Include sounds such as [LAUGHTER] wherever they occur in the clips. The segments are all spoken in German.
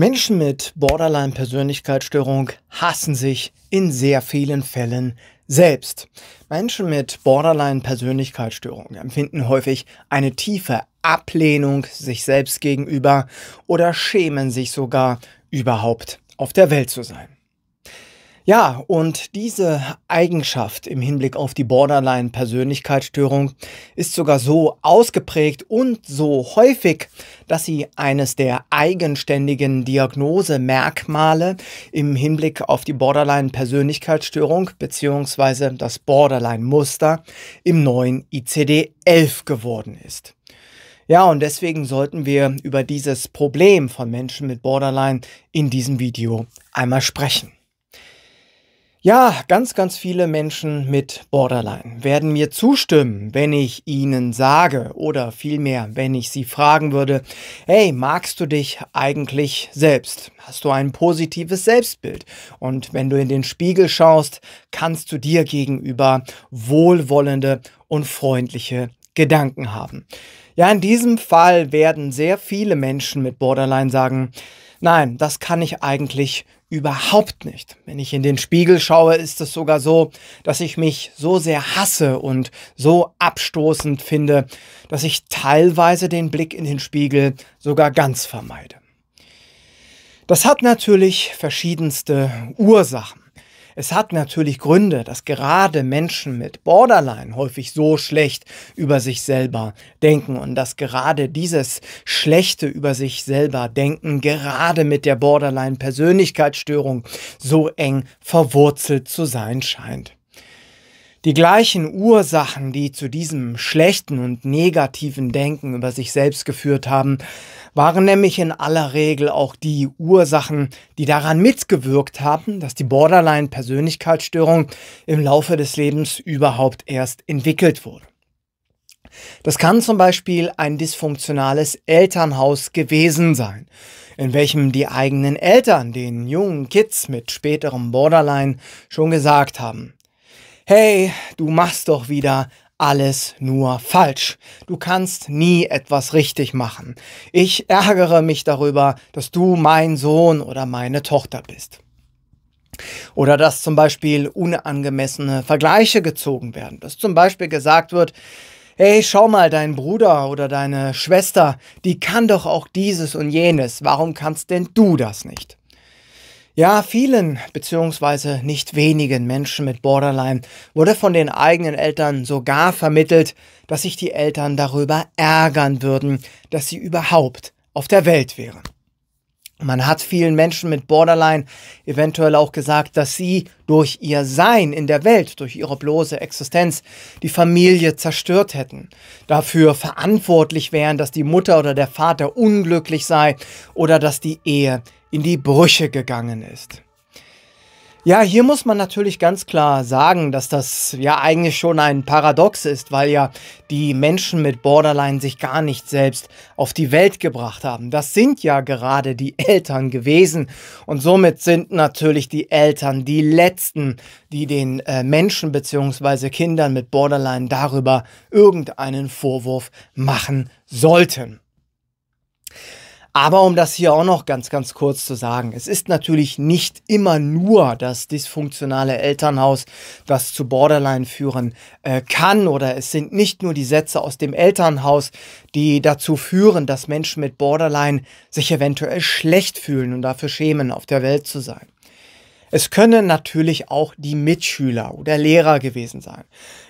Menschen mit Borderline-Persönlichkeitsstörung hassen sich in sehr vielen Fällen selbst. Menschen mit Borderline-Persönlichkeitsstörung empfinden häufig eine tiefe Ablehnung sich selbst gegenüber oder schämen sich sogar überhaupt auf der Welt zu sein. Ja, und diese Eigenschaft im Hinblick auf die Borderline-Persönlichkeitsstörung ist sogar so ausgeprägt und so häufig, dass sie eines der eigenständigen Diagnosemerkmale im Hinblick auf die Borderline-Persönlichkeitsstörung bzw. das Borderline-Muster im neuen ICD-11 geworden ist. Ja, und deswegen sollten wir über dieses Problem von Menschen mit Borderline in diesem Video einmal sprechen. Ja, ganz, ganz viele Menschen mit Borderline werden mir zustimmen, wenn ich ihnen sage oder vielmehr, wenn ich sie fragen würde, hey, magst du dich eigentlich selbst? Hast du ein positives Selbstbild? Und wenn du in den Spiegel schaust, kannst du dir gegenüber wohlwollende und freundliche Gedanken haben. Ja, in diesem Fall werden sehr viele Menschen mit Borderline sagen, nein, das kann ich eigentlich Überhaupt nicht. Wenn ich in den Spiegel schaue, ist es sogar so, dass ich mich so sehr hasse und so abstoßend finde, dass ich teilweise den Blick in den Spiegel sogar ganz vermeide. Das hat natürlich verschiedenste Ursachen. Es hat natürlich Gründe, dass gerade Menschen mit Borderline häufig so schlecht über sich selber denken und dass gerade dieses schlechte über sich selber denken gerade mit der Borderline Persönlichkeitsstörung so eng verwurzelt zu sein scheint. Die gleichen Ursachen, die zu diesem schlechten und negativen Denken über sich selbst geführt haben, waren nämlich in aller Regel auch die Ursachen, die daran mitgewirkt haben, dass die Borderline-Persönlichkeitsstörung im Laufe des Lebens überhaupt erst entwickelt wurde. Das kann zum Beispiel ein dysfunktionales Elternhaus gewesen sein, in welchem die eigenen Eltern den jungen Kids mit späterem Borderline schon gesagt haben, hey, du machst doch wieder alles nur falsch. Du kannst nie etwas richtig machen. Ich ärgere mich darüber, dass du mein Sohn oder meine Tochter bist. Oder dass zum Beispiel unangemessene Vergleiche gezogen werden. Dass zum Beispiel gesagt wird, hey, schau mal, dein Bruder oder deine Schwester, die kann doch auch dieses und jenes. Warum kannst denn du das nicht? Ja, vielen bzw. nicht wenigen Menschen mit Borderline wurde von den eigenen Eltern sogar vermittelt, dass sich die Eltern darüber ärgern würden, dass sie überhaupt auf der Welt wären. Man hat vielen Menschen mit Borderline eventuell auch gesagt, dass sie durch ihr Sein in der Welt, durch ihre bloße Existenz, die Familie zerstört hätten, dafür verantwortlich wären, dass die Mutter oder der Vater unglücklich sei oder dass die Ehe in die Brüche gegangen ist. Ja, hier muss man natürlich ganz klar sagen, dass das ja eigentlich schon ein Paradox ist, weil ja die Menschen mit Borderline sich gar nicht selbst auf die Welt gebracht haben. Das sind ja gerade die Eltern gewesen und somit sind natürlich die Eltern die Letzten, die den äh, Menschen bzw. Kindern mit Borderline darüber irgendeinen Vorwurf machen sollten. Aber um das hier auch noch ganz, ganz kurz zu sagen, es ist natürlich nicht immer nur das dysfunktionale Elternhaus, das zu Borderline führen äh, kann oder es sind nicht nur die Sätze aus dem Elternhaus, die dazu führen, dass Menschen mit Borderline sich eventuell schlecht fühlen und dafür schämen, auf der Welt zu sein. Es können natürlich auch die Mitschüler oder Lehrer gewesen sein.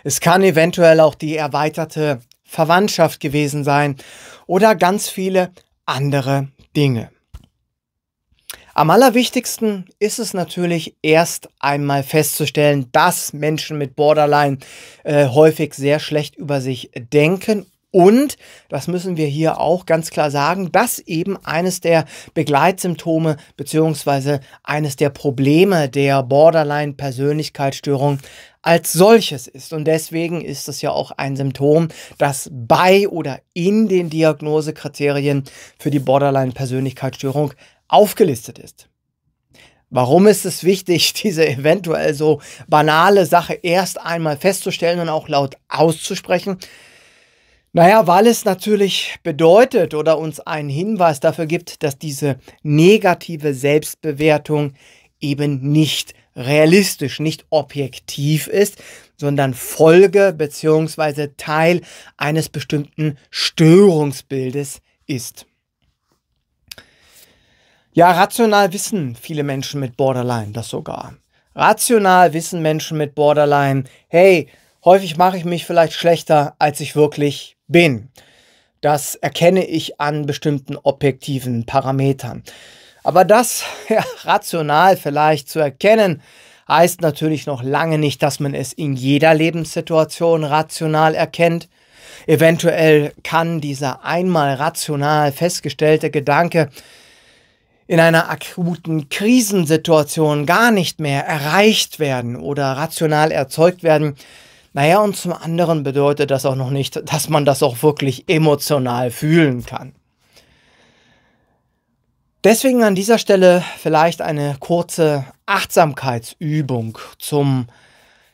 Es kann eventuell auch die erweiterte Verwandtschaft gewesen sein oder ganz viele andere Dinge. Am allerwichtigsten ist es natürlich erst einmal festzustellen, dass Menschen mit Borderline äh, häufig sehr schlecht über sich denken. Und, das müssen wir hier auch ganz klar sagen, dass eben eines der Begleitsymptome bzw. eines der Probleme der Borderline-Persönlichkeitsstörung als solches ist. Und deswegen ist es ja auch ein Symptom, das bei oder in den Diagnosekriterien für die Borderline-Persönlichkeitsstörung aufgelistet ist. Warum ist es wichtig, [LAUGHS] diese eventuell so banale Sache erst einmal festzustellen und auch laut auszusprechen? Naja, weil es natürlich bedeutet oder uns einen Hinweis dafür gibt, dass diese negative Selbstbewertung eben nicht realistisch, nicht objektiv ist, sondern Folge bzw. Teil eines bestimmten Störungsbildes ist. Ja, rational wissen viele Menschen mit Borderline das sogar. Rational wissen Menschen mit Borderline, hey, häufig mache ich mich vielleicht schlechter, als ich wirklich bin. Das erkenne ich an bestimmten objektiven Parametern. Aber das [LAUGHS] ja, rational vielleicht zu erkennen, heißt natürlich noch lange nicht, dass man es in jeder Lebenssituation rational erkennt. Eventuell kann dieser einmal rational festgestellte Gedanke in einer akuten Krisensituation gar nicht mehr erreicht werden oder rational erzeugt werden. Naja, und zum anderen bedeutet das auch noch nicht, dass man das auch wirklich emotional fühlen kann. Deswegen an dieser Stelle vielleicht eine kurze Achtsamkeitsübung zum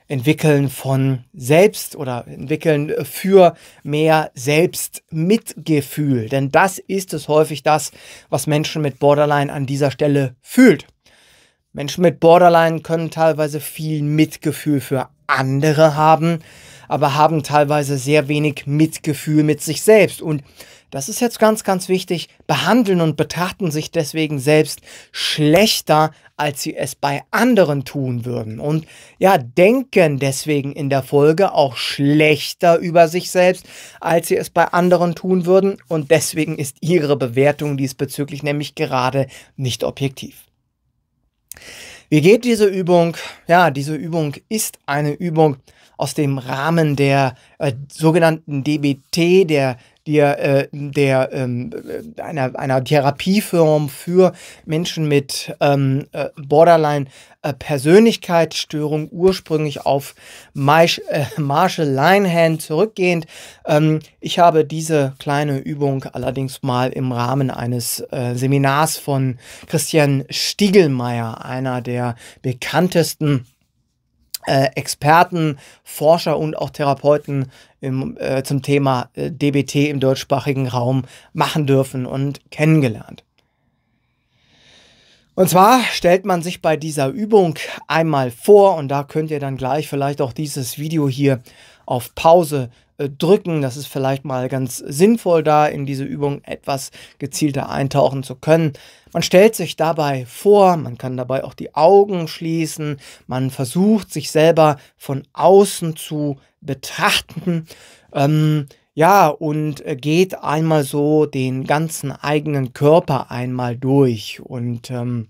Entwickeln von Selbst oder entwickeln für mehr Selbstmitgefühl. Denn das ist es häufig das, was Menschen mit Borderline an dieser Stelle fühlt. Menschen mit Borderline können teilweise viel Mitgefühl für andere haben, aber haben teilweise sehr wenig Mitgefühl mit sich selbst. Und das ist jetzt ganz, ganz wichtig, behandeln und betrachten sich deswegen selbst schlechter, als sie es bei anderen tun würden. Und ja, denken deswegen in der Folge auch schlechter über sich selbst, als sie es bei anderen tun würden. Und deswegen ist ihre Bewertung diesbezüglich nämlich gerade nicht objektiv. Wie geht diese Übung? Ja, diese Übung ist eine Übung aus dem Rahmen der äh, sogenannten DBT, der äh, der, der ähm, äh, einer, einer Therapieform für Menschen mit ähm, äh, Borderline Persönlichkeitsstörung ursprünglich auf Marshall Linehan zurückgehend. Ähm, ich habe diese kleine Übung allerdings mal im Rahmen eines Seminars von Christian Stiegelmeier, einer der bekanntesten äh, Experten, Forscher und auch Therapeuten im, äh, zum Thema äh, DBT im deutschsprachigen Raum machen dürfen und kennengelernt. Und zwar stellt man sich bei dieser Übung einmal vor und da könnt ihr dann gleich vielleicht auch dieses Video hier auf Pause äh, drücken. Das ist vielleicht mal ganz sinnvoll, da in diese Übung etwas gezielter eintauchen zu können. Man stellt sich dabei vor, man kann dabei auch die Augen schließen, man versucht sich selber von außen zu betrachten. Ähm, ja, und äh, geht einmal so den ganzen eigenen Körper einmal durch und ähm,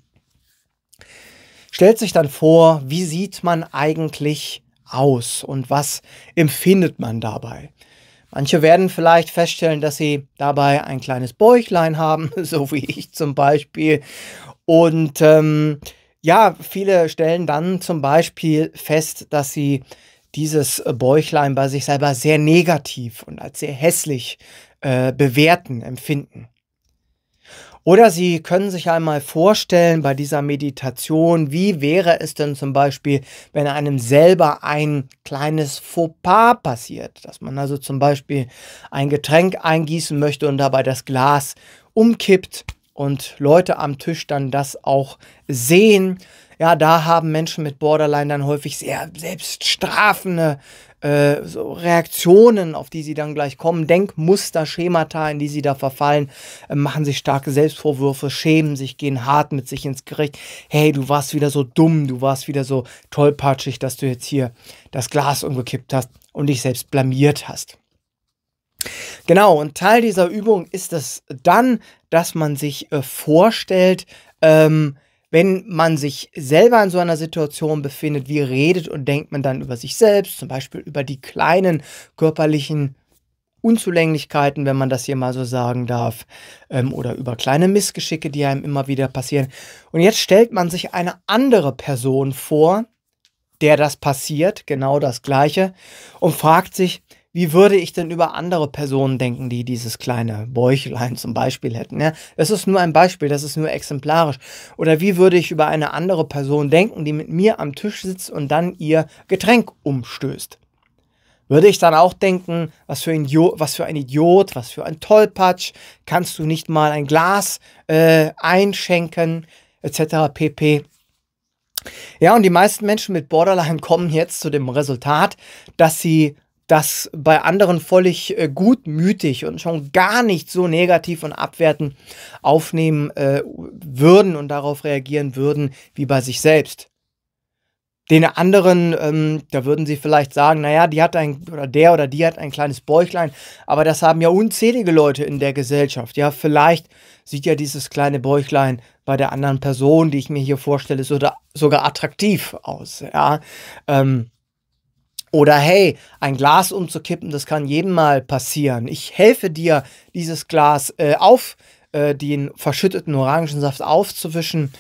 stellt sich dann vor, wie sieht man eigentlich aus und was empfindet man dabei? Manche werden vielleicht feststellen, dass sie dabei ein kleines Bäuchlein haben, [LAUGHS] so wie ich zum Beispiel. Und ähm, ja, viele stellen dann zum Beispiel fest, dass sie dieses Bäuchlein bei sich selber sehr negativ und als sehr hässlich äh, bewerten, empfinden. Oder Sie können sich einmal vorstellen bei dieser Meditation, wie wäre es denn zum Beispiel, wenn einem selber ein kleines Fauxpas passiert, dass man also zum Beispiel ein Getränk eingießen möchte und dabei das Glas umkippt und Leute am Tisch dann das auch sehen. Ja, da haben Menschen mit Borderline dann häufig sehr selbststrafende äh, so Reaktionen, auf die sie dann gleich kommen, Denkmuster, Schemata, in die sie da verfallen, äh, machen sich starke Selbstvorwürfe, schämen sich, gehen hart mit sich ins Gericht. Hey, du warst wieder so dumm, du warst wieder so tollpatschig, dass du jetzt hier das Glas umgekippt hast und dich selbst blamiert hast. Genau, und Teil dieser Übung ist es dann, dass man sich äh, vorstellt, ähm, wenn man sich selber in so einer Situation befindet, wie redet und denkt man dann über sich selbst, zum Beispiel über die kleinen körperlichen Unzulänglichkeiten, wenn man das hier mal so sagen darf, ähm, oder über kleine Missgeschicke, die einem immer wieder passieren. Und jetzt stellt man sich eine andere Person vor, der das passiert, genau das gleiche, und fragt sich, wie würde ich denn über andere Personen denken, die dieses kleine Bäuchlein zum Beispiel hätten? Ja, das ist nur ein Beispiel, das ist nur exemplarisch. Oder wie würde ich über eine andere Person denken, die mit mir am Tisch sitzt und dann ihr Getränk umstößt? Würde ich dann auch denken, was für ein, Idiot, was für ein, Idiot, was für ein Tollpatsch, kannst du nicht mal ein Glas äh, einschenken, etc. pp. Ja, und die meisten Menschen mit Borderline kommen jetzt zu dem Resultat, dass sie das bei anderen völlig äh, gutmütig und schon gar nicht so negativ und abwertend aufnehmen äh, würden und darauf reagieren würden wie bei sich selbst. Den anderen, ähm, da würden sie vielleicht sagen, naja, die hat ein, oder der oder die hat ein kleines Bäuchlein, aber das haben ja unzählige Leute in der Gesellschaft. Ja, vielleicht sieht ja dieses kleine Bäuchlein bei der anderen Person, die ich mir hier vorstelle, so da, sogar attraktiv aus. Ja, ähm, oder hey, ein Glas umzukippen, das kann jedem mal passieren. Ich helfe dir, dieses Glas äh, auf, äh, den verschütteten Orangensaft aufzuwischen.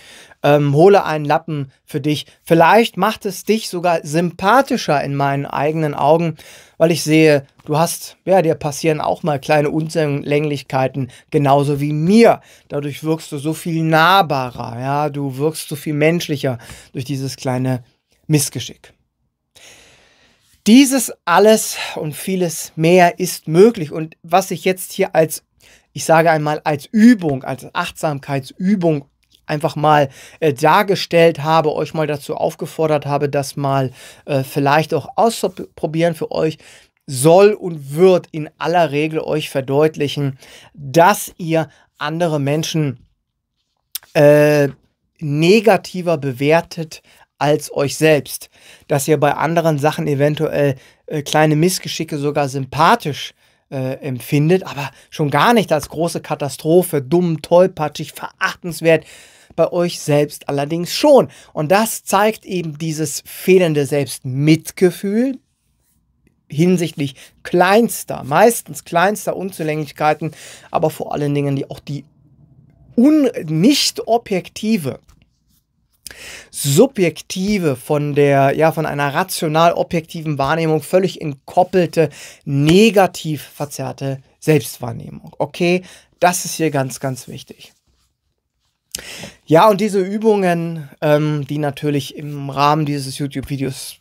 Ähm, hole einen Lappen für dich. Vielleicht macht es dich sogar sympathischer in meinen eigenen Augen, weil ich sehe, du hast, ja, dir passieren auch mal kleine Unlänglichkeiten, genauso wie mir. Dadurch wirkst du so viel nahbarer, ja, du wirkst so viel menschlicher durch dieses kleine Missgeschick. Dieses alles und vieles mehr ist möglich. Und was ich jetzt hier als, ich sage einmal, als Übung, als Achtsamkeitsübung einfach mal äh, dargestellt habe, euch mal dazu aufgefordert habe, das mal äh, vielleicht auch auszuprobieren für euch, soll und wird in aller Regel euch verdeutlichen, dass ihr andere Menschen äh, negativer bewertet, als euch selbst. Dass ihr bei anderen Sachen eventuell äh, kleine Missgeschicke sogar sympathisch äh, empfindet, aber schon gar nicht als große Katastrophe, dumm, tollpatschig, verachtenswert. Bei euch selbst allerdings schon. Und das zeigt eben dieses fehlende Selbstmitgefühl, hinsichtlich kleinster, meistens kleinster Unzulänglichkeiten, aber vor allen Dingen die, auch die un, nicht objektive subjektive, von der, ja, von einer rational-objektiven Wahrnehmung völlig entkoppelte, negativ verzerrte Selbstwahrnehmung. Okay, das ist hier ganz, ganz wichtig. Ja, und diese Übungen, ähm, die natürlich im Rahmen dieses YouTube-Videos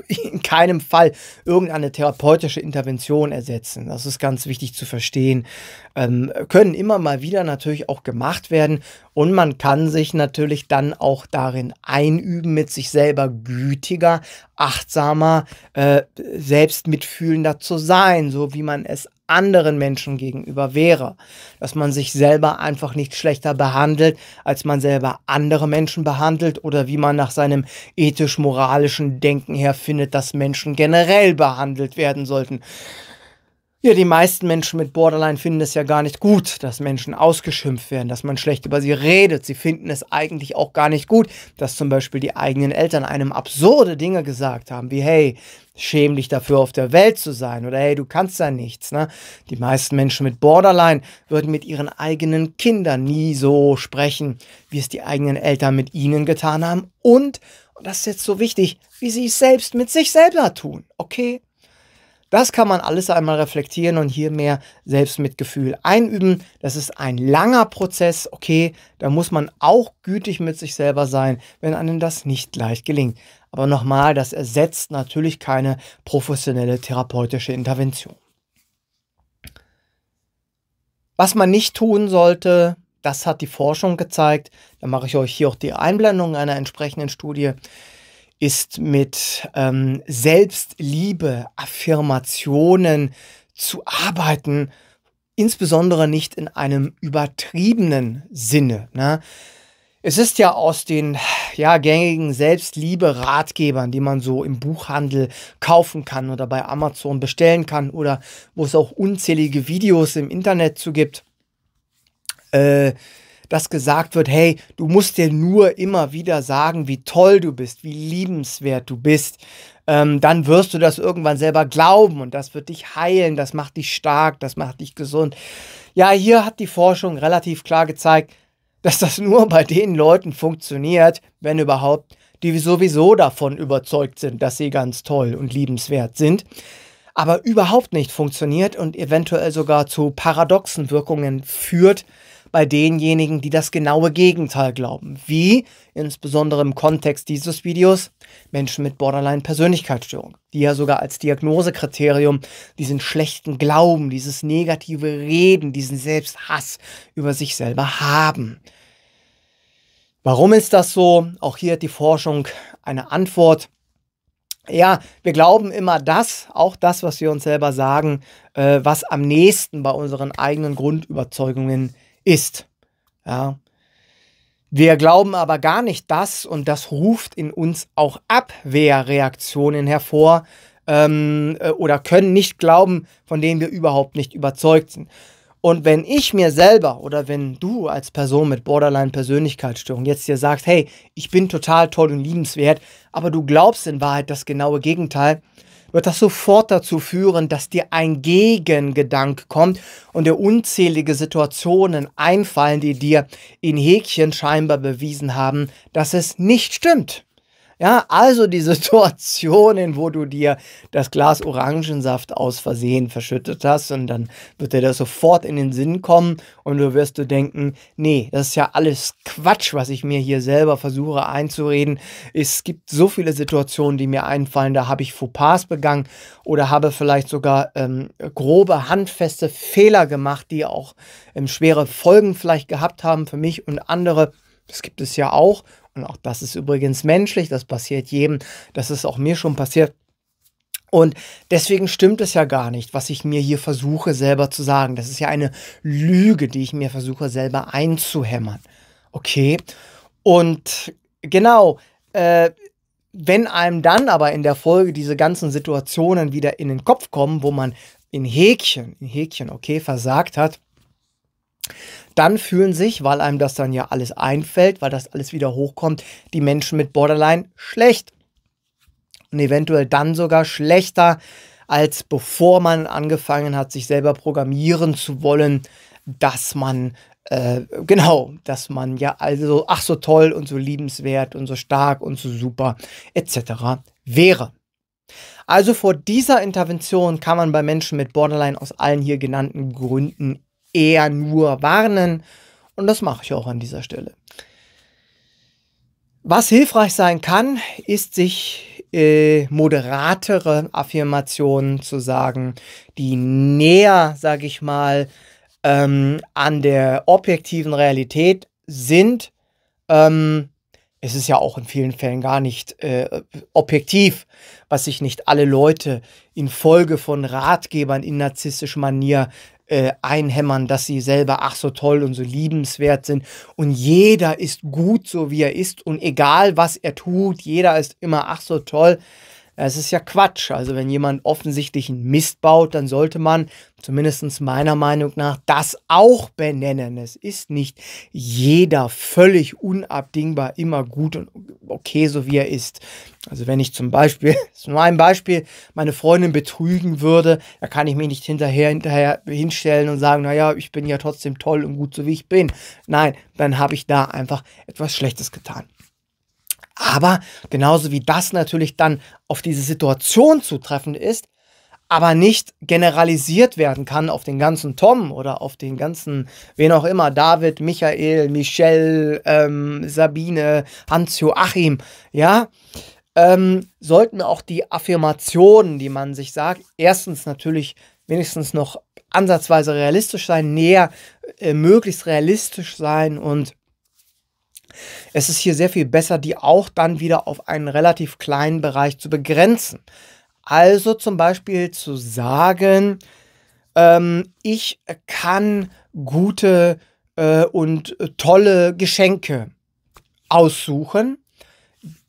[LAUGHS] in keinem Fall irgendeine therapeutische Intervention ersetzen. Das ist ganz wichtig zu verstehen. Ähm, können immer mal wieder natürlich auch gemacht werden und man kann sich natürlich dann auch darin einüben, mit sich selber gütiger, achtsamer, äh, selbstmitfühlender zu sein, so wie man es anderen Menschen gegenüber wäre. Dass man sich selber einfach nicht schlechter behandelt, als man selber andere Menschen behandelt oder wie man nach seinem ethisch-moralischen Denken her findet, dass Menschen generell behandelt werden sollten. Ja, die meisten Menschen mit Borderline finden es ja gar nicht gut, dass Menschen ausgeschimpft werden, dass man schlecht über sie redet. Sie finden es eigentlich auch gar nicht gut, dass zum Beispiel die eigenen Eltern einem absurde Dinge gesagt haben, wie hey, schäm dich dafür, auf der Welt zu sein oder hey, du kannst da nichts. Ne? Die meisten Menschen mit Borderline würden mit ihren eigenen Kindern nie so sprechen, wie es die eigenen Eltern mit ihnen getan haben und, und das ist jetzt so wichtig, wie sie es selbst mit sich selber tun. Okay? Das kann man alles einmal reflektieren und hier mehr Selbstmitgefühl einüben. Das ist ein langer Prozess, okay, da muss man auch gütig mit sich selber sein, wenn einem das nicht leicht gelingt. Aber nochmal, das ersetzt natürlich keine professionelle therapeutische Intervention. Was man nicht tun sollte, das hat die Forschung gezeigt. Da mache ich euch hier auch die Einblendung einer entsprechenden Studie ist mit ähm, Selbstliebe, Affirmationen zu arbeiten, insbesondere nicht in einem übertriebenen Sinne. Ne? Es ist ja aus den ja, gängigen Selbstliebe-Ratgebern, die man so im Buchhandel kaufen kann oder bei Amazon bestellen kann oder wo es auch unzählige Videos im Internet zu gibt, äh, dass gesagt wird, hey, du musst dir nur immer wieder sagen, wie toll du bist, wie liebenswert du bist, ähm, dann wirst du das irgendwann selber glauben und das wird dich heilen, das macht dich stark, das macht dich gesund. Ja, hier hat die Forschung relativ klar gezeigt, dass das nur bei den Leuten funktioniert, wenn überhaupt, die sowieso davon überzeugt sind, dass sie ganz toll und liebenswert sind, aber überhaupt nicht funktioniert und eventuell sogar zu paradoxen Wirkungen führt, bei denjenigen, die das genaue Gegenteil glauben, wie insbesondere im Kontext dieses Videos Menschen mit Borderline-Persönlichkeitsstörung, die ja sogar als Diagnosekriterium diesen schlechten Glauben, dieses negative Reden, diesen Selbsthass über sich selber haben. Warum ist das so? Auch hier hat die Forschung eine Antwort. Ja, wir glauben immer das, auch das, was wir uns selber sagen, äh, was am nächsten bei unseren eigenen Grundüberzeugungen ist. Ja. Wir glauben aber gar nicht das und das ruft in uns auch Abwehrreaktionen hervor ähm, äh, oder können nicht glauben, von denen wir überhaupt nicht überzeugt sind. Und wenn ich mir selber oder wenn du als Person mit Borderline-Persönlichkeitsstörung jetzt dir sagst, hey, ich bin total toll und liebenswert, aber du glaubst in Wahrheit das genaue Gegenteil, wird das sofort dazu führen, dass dir ein Gegengedank kommt und dir unzählige Situationen einfallen, die dir in Häkchen scheinbar bewiesen haben, dass es nicht stimmt. Ja, also die [LAUGHS] Situationen, wo du dir das Glas Orangensaft aus Versehen verschüttet hast und dann wird dir das sofort in den Sinn kommen und du wirst du denken, nee, das ist ja alles Quatsch, was ich mir hier selber versuche einzureden. Es gibt so viele Situationen, die mir einfallen, da habe ich Fauxpas begangen oder habe vielleicht sogar ähm, grobe, handfeste Fehler gemacht, die auch ähm, schwere Folgen vielleicht gehabt haben für mich und andere. Das gibt es ja auch und auch das ist übrigens menschlich, das passiert jedem, das ist auch mir schon passiert. Und deswegen stimmt es ja gar nicht, was ich mir hier versuche selber zu sagen. Das ist ja eine Lüge, die ich mir versuche selber einzuhämmern. Okay? Und genau, äh, wenn einem dann aber in der Folge diese ganzen Situationen wieder in den Kopf kommen, wo man in Häkchen, in Häkchen, okay, versagt hat, dann fühlen sich, weil einem das dann ja alles einfällt, weil das alles wieder hochkommt, die Menschen mit Borderline schlecht. Und eventuell dann sogar schlechter, als bevor man angefangen hat, sich selber programmieren zu wollen, dass man, äh, genau, dass man ja also, ach so toll und so liebenswert und so stark und so super etc. wäre. Also vor dieser Intervention kann man bei Menschen mit Borderline aus allen hier genannten Gründen eher nur warnen. Und das mache ich auch an dieser Stelle. Was hilfreich sein kann, ist sich äh, moderatere Affirmationen zu sagen, die näher, sage ich mal, ähm, an der objektiven Realität sind. Ähm, es ist ja auch in vielen Fällen gar nicht äh, objektiv, was sich nicht alle Leute infolge von Ratgebern in narzisstischer Manier äh, einhämmern, dass sie selber ach so toll und so liebenswert sind. Und jeder ist gut, so wie er ist. Und egal, was er tut, jeder ist immer ach so toll. Es ist ja Quatsch. Also wenn jemand offensichtlich einen Mist baut, dann sollte man zumindest meiner Meinung nach das auch benennen. Es ist nicht jeder völlig unabdingbar immer gut und okay, so wie er ist. Also wenn ich zum Beispiel, das [LAUGHS] ist nur ein Beispiel, meine Freundin betrügen würde, da kann ich mich nicht hinterher, hinterher hinstellen und sagen, naja, ich bin ja trotzdem toll und gut so wie ich bin. Nein, dann habe ich da einfach etwas Schlechtes getan. Aber genauso wie das natürlich dann auf diese Situation zutreffend ist, aber nicht generalisiert werden kann auf den ganzen Tom oder auf den ganzen, wen auch immer, David, Michael, Michelle, ähm, Sabine, Hans-Joachim, ja, ähm, sollten auch die Affirmationen, die man sich sagt, erstens natürlich wenigstens noch ansatzweise realistisch sein, näher, äh, möglichst realistisch sein und es ist hier sehr viel besser, die auch dann wieder auf einen relativ kleinen Bereich zu begrenzen. Also zum Beispiel zu sagen, ähm, ich kann gute äh, und äh, tolle Geschenke aussuchen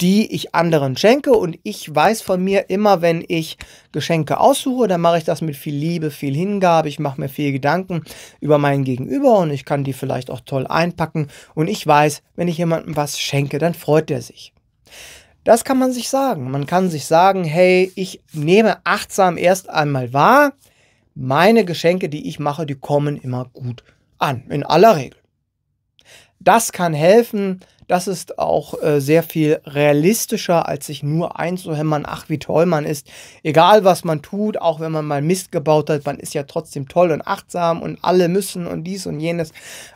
die ich anderen schenke. Und ich weiß von mir immer, wenn ich Geschenke aussuche, dann mache ich das mit viel Liebe, viel Hingabe. Ich mache mir viel Gedanken über meinen Gegenüber und ich kann die vielleicht auch toll einpacken. Und ich weiß, wenn ich jemandem was schenke, dann freut er sich. Das kann man sich sagen. Man kann sich sagen, hey, ich nehme achtsam erst einmal wahr, meine Geschenke, die ich mache, die kommen immer gut an. In aller Regel. Das kann helfen, das ist auch äh, sehr viel realistischer, als sich nur einzuhämmern, ach wie toll man ist. Egal was man tut, auch wenn man mal Mist gebaut hat, man ist ja trotzdem toll und achtsam und alle müssen und dies und jenes.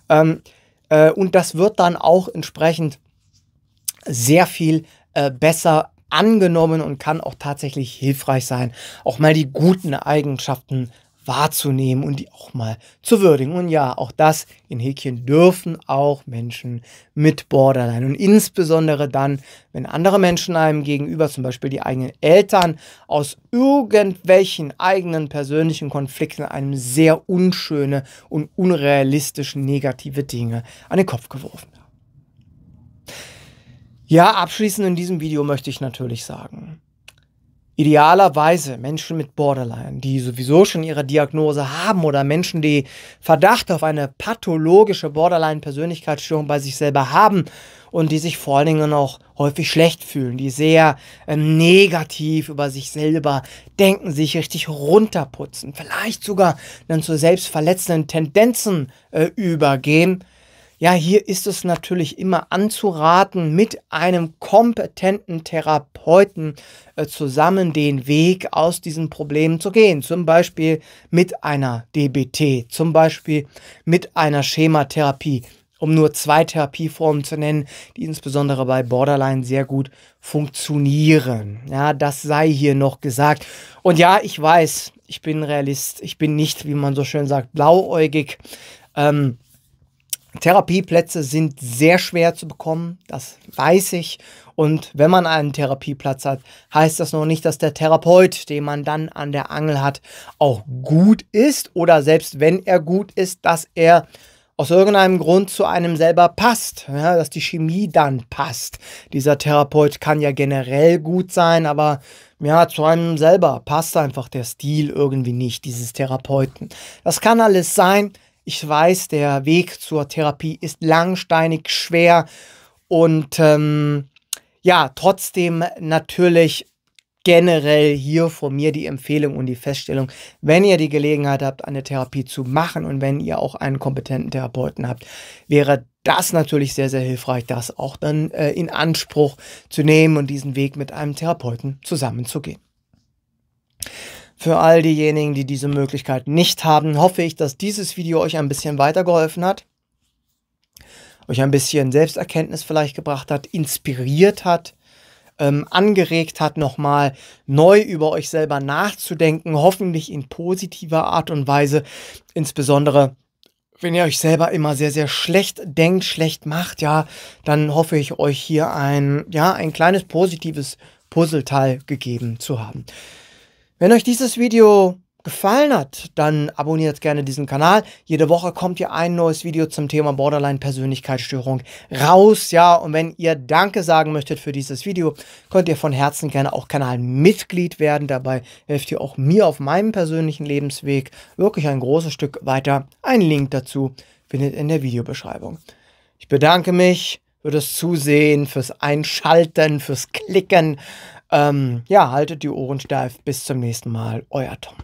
Ähm, äh, und das wird dann auch entsprechend sehr viel äh, besser angenommen und kann auch tatsächlich hilfreich sein, auch mal die guten Eigenschaften wahrzunehmen und die auch mal zu würdigen. Und ja, auch das in Häkchen dürfen auch Menschen mit Borderline. Und insbesondere dann, wenn andere Menschen einem gegenüber, zum Beispiel die eigenen Eltern, aus irgendwelchen eigenen persönlichen Konflikten einem sehr unschöne und unrealistisch negative Dinge an den Kopf geworfen haben. Ja, abschließend in diesem Video möchte ich natürlich sagen, Idealerweise Menschen mit Borderline, die sowieso schon ihre Diagnose haben oder Menschen, die Verdacht auf eine pathologische Borderline-Persönlichkeitsstörung bei sich selber haben und die sich vor allen Dingen auch häufig schlecht fühlen, die sehr ähm, negativ über sich selber denken, sich richtig runterputzen, vielleicht sogar dann zu selbstverletzenden Tendenzen äh, übergehen. Ja, hier ist es natürlich immer anzuraten, mit einem kompetenten Therapeuten äh, zusammen den Weg aus diesen Problemen zu gehen. Zum Beispiel mit einer DBT, zum Beispiel mit einer Schematherapie, um nur zwei Therapieformen zu nennen, die insbesondere bei Borderline sehr gut funktionieren. Ja, das sei hier noch gesagt. Und ja, ich weiß, ich bin Realist, ich bin nicht, wie man so schön sagt, blauäugig. Ähm, Therapieplätze sind sehr schwer zu bekommen, das weiß ich. Und wenn man einen Therapieplatz hat, heißt das noch nicht, dass der Therapeut, den man dann an der Angel hat, auch gut ist oder selbst wenn er gut ist, dass er aus irgendeinem Grund zu einem selber passt, ja, dass die Chemie dann passt. Dieser Therapeut kann ja generell gut sein, aber ja, zu einem selber passt einfach der Stil irgendwie nicht, dieses Therapeuten. Das kann alles sein. Ich weiß, der Weg zur Therapie ist langsteinig, schwer und ähm, ja, trotzdem natürlich generell hier von mir die Empfehlung und die Feststellung, wenn ihr die Gelegenheit habt, eine Therapie zu machen und wenn ihr auch einen kompetenten Therapeuten habt, wäre das natürlich sehr, sehr hilfreich, das auch dann äh, in Anspruch zu nehmen und diesen Weg mit einem Therapeuten zusammenzugehen. Für all diejenigen, die diese Möglichkeit nicht haben, hoffe ich, dass dieses Video euch ein bisschen weitergeholfen hat, euch ein bisschen Selbsterkenntnis vielleicht gebracht hat, inspiriert hat, ähm, angeregt hat, nochmal neu über euch selber nachzudenken, hoffentlich in positiver Art und Weise, insbesondere wenn ihr euch selber immer sehr, sehr schlecht denkt, schlecht macht, ja, dann hoffe ich euch hier ein, ja, ein kleines positives Puzzleteil gegeben zu haben. Wenn euch dieses Video gefallen hat, dann abonniert gerne diesen Kanal. Jede Woche kommt hier ein neues Video zum Thema Borderline-Persönlichkeitsstörung raus. Ja, und wenn ihr Danke sagen möchtet für dieses Video, könnt ihr von Herzen gerne auch Kanalmitglied werden. Dabei helft ihr auch mir auf meinem persönlichen Lebensweg wirklich ein großes Stück weiter. Ein Link dazu findet in der Videobeschreibung. Ich bedanke mich für das Zusehen, fürs Einschalten, fürs Klicken. Ähm, ja, haltet die Ohren steif. Bis zum nächsten Mal. Euer Tom.